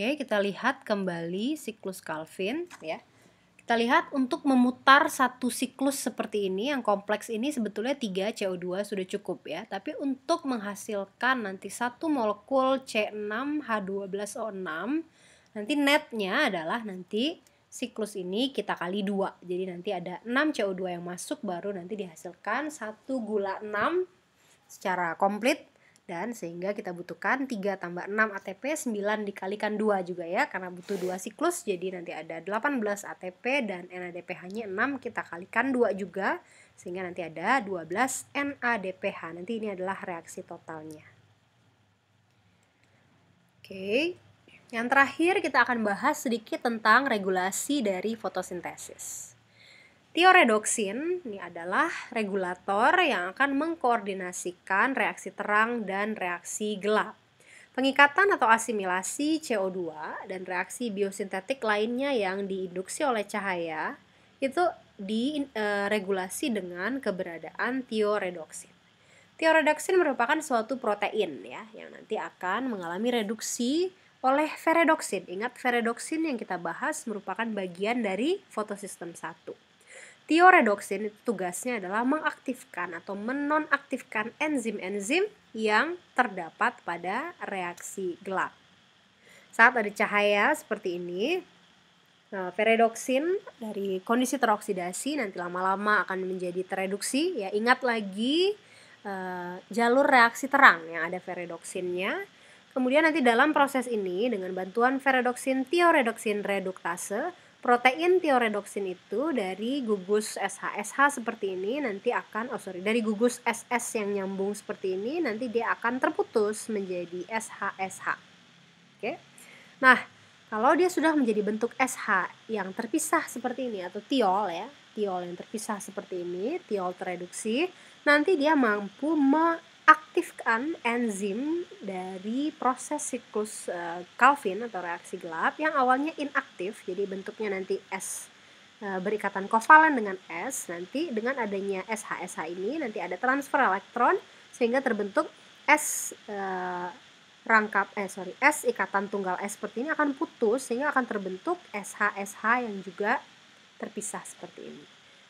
Oke, kita lihat kembali siklus Calvin ya. Kita lihat untuk memutar satu siklus seperti ini yang kompleks ini sebetulnya 3 CO2 sudah cukup ya. Tapi untuk menghasilkan nanti satu molekul C6H12O6 nanti netnya adalah nanti siklus ini kita kali dua Jadi nanti ada 6 CO2 yang masuk baru nanti dihasilkan satu gula 6 secara komplit dan sehingga kita butuhkan 3 tambah 6 ATP 9 dikalikan 2 juga ya karena butuh 2 siklus jadi nanti ada 18 ATP dan NADPH-nya 6 kita kalikan 2 juga sehingga nanti ada 12 NADPH nanti ini adalah reaksi totalnya oke yang terakhir kita akan bahas sedikit tentang regulasi dari fotosintesis Tioredoksin ini adalah regulator yang akan mengkoordinasikan reaksi terang dan reaksi gelap. Pengikatan atau asimilasi CO2 dan reaksi biosintetik lainnya yang diinduksi oleh cahaya itu diregulasi e, dengan keberadaan tioredoksin. Tioredoksin merupakan suatu protein ya yang nanti akan mengalami reduksi oleh feredoksin. Ingat feredoksin yang kita bahas merupakan bagian dari fotosistem 1. Tioredoxin itu tugasnya adalah mengaktifkan atau menonaktifkan enzim-enzim yang terdapat pada reaksi gelap. Saat ada cahaya seperti ini, Nah, dari kondisi teroksidasi nanti lama-lama akan menjadi tereduksi. Ya, ingat lagi eh, jalur reaksi terang yang ada peredoksinnya. Kemudian nanti dalam proses ini dengan bantuan peredoksin tioredoksin reduktase Protein tioredoksin itu dari gugus SHSH seperti ini nanti akan oh sorry dari gugus SS yang nyambung seperti ini nanti dia akan terputus menjadi SHSH. Oke. Nah, kalau dia sudah menjadi bentuk SH yang terpisah seperti ini atau tiol ya, tiol yang terpisah seperti ini, tiol tereduksi, nanti dia mampu me mengaktifkan enzim dari proses siklus uh, eh, Calvin atau reaksi gelap yang awalnya inaktif jadi bentuknya nanti S eh, berikatan kovalen dengan S nanti dengan adanya SHSH ini nanti ada transfer elektron sehingga terbentuk S uh, rangkap eh sorry S ikatan tunggal S seperti ini akan putus sehingga akan terbentuk SHSH yang juga terpisah seperti ini.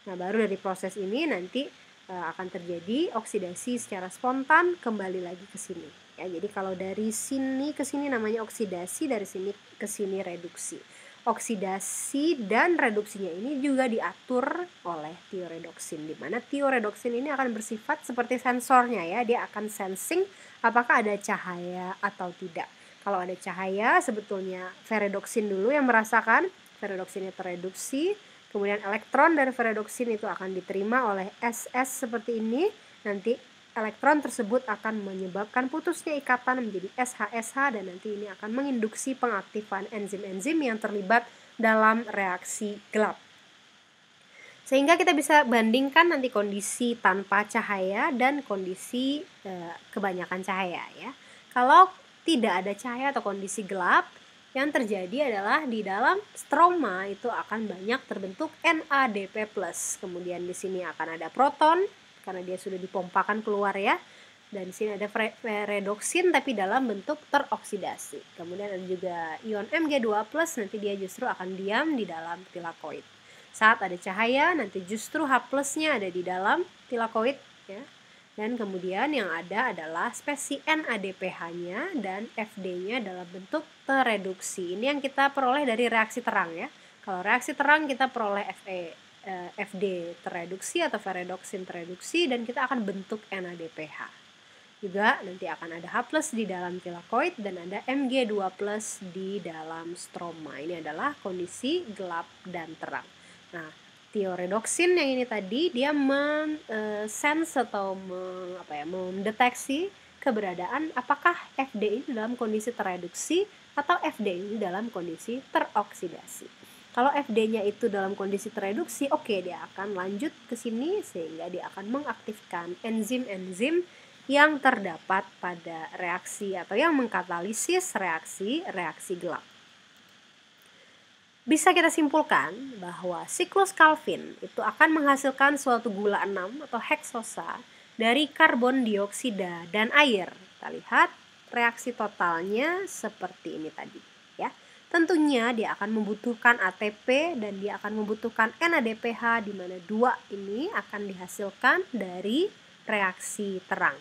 Nah, baru dari proses ini nanti Eh, akan terjadi oksidasi secara spontan kembali lagi ke sini. Ya, jadi kalau dari sini ke sini namanya oksidasi, dari sini ke sini reduksi. Oksidasi dan reduksinya ini juga diatur oleh tioredoksin di mana tioredoksin ini akan bersifat seperti sensornya ya, dia akan sensing apakah ada cahaya atau tidak. Kalau ada cahaya sebetulnya feredoksin dulu yang merasakan, feredoksinnya tereduksi, Kemudian elektron dari ferredoksin itu akan diterima oleh SS seperti ini. Nanti elektron tersebut akan menyebabkan putusnya ikatan menjadi SHSH dan nanti ini akan menginduksi pengaktifan enzim-enzim yang terlibat dalam reaksi gelap. Sehingga kita bisa bandingkan nanti kondisi tanpa cahaya dan kondisi e, kebanyakan cahaya ya. Kalau tidak ada cahaya atau kondisi gelap, yang terjadi adalah di dalam stroma itu akan banyak terbentuk NADP+. Kemudian di sini akan ada proton karena dia sudah dipompakan keluar ya. Dan di sini ada redoksin tapi dalam bentuk teroksidasi. Kemudian ada juga ion Mg2+, nanti dia justru akan diam di dalam tilakoid. Saat ada cahaya, nanti justru H+-nya ada di dalam tilakoid ya. Dan kemudian yang ada adalah spesi NADPH-nya dan FD-nya dalam bentuk tereduksi. Ini yang kita peroleh dari reaksi terang ya. Kalau reaksi terang kita peroleh FE, eh, FD tereduksi atau veredoksin tereduksi dan kita akan bentuk NADPH. Juga nanti akan ada H di dalam tilakoid dan ada Mg2 di dalam stroma. Ini adalah kondisi gelap dan terang. Nah, tioredoxin yang ini tadi dia men uh, eh, sense atau men, apa ya mendeteksi keberadaan apakah FD ini dalam kondisi tereduksi atau FD ini dalam kondisi teroksidasi. Kalau FD-nya itu dalam kondisi tereduksi, oke okay, dia akan lanjut ke sini sehingga dia akan mengaktifkan enzim-enzim yang terdapat pada reaksi atau yang mengkatalisis reaksi-reaksi gelap bisa kita simpulkan bahwa siklus Calvin itu akan menghasilkan suatu gula 6 atau heksosa dari karbon dioksida dan air. Kita lihat reaksi totalnya seperti ini tadi ya. Tentunya dia akan membutuhkan ATP dan dia akan membutuhkan NADPH di mana dua ini akan dihasilkan dari reaksi terang.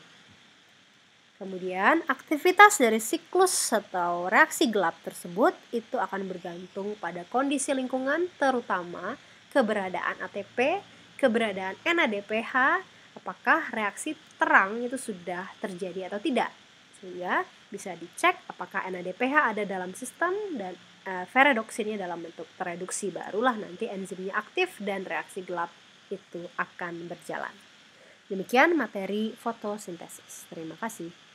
Kemudian aktivitas dari siklus atau reaksi gelap tersebut itu akan bergantung pada kondisi lingkungan terutama keberadaan ATP, keberadaan NADPH, apakah reaksi terang itu sudah terjadi atau tidak. Sehingga bisa dicek apakah NADPH ada dalam sistem dan e, eh, feredoksinnya dalam bentuk tereduksi barulah nanti enzimnya aktif dan reaksi gelap itu akan berjalan. Demikian materi fotosintesis. Terima kasih.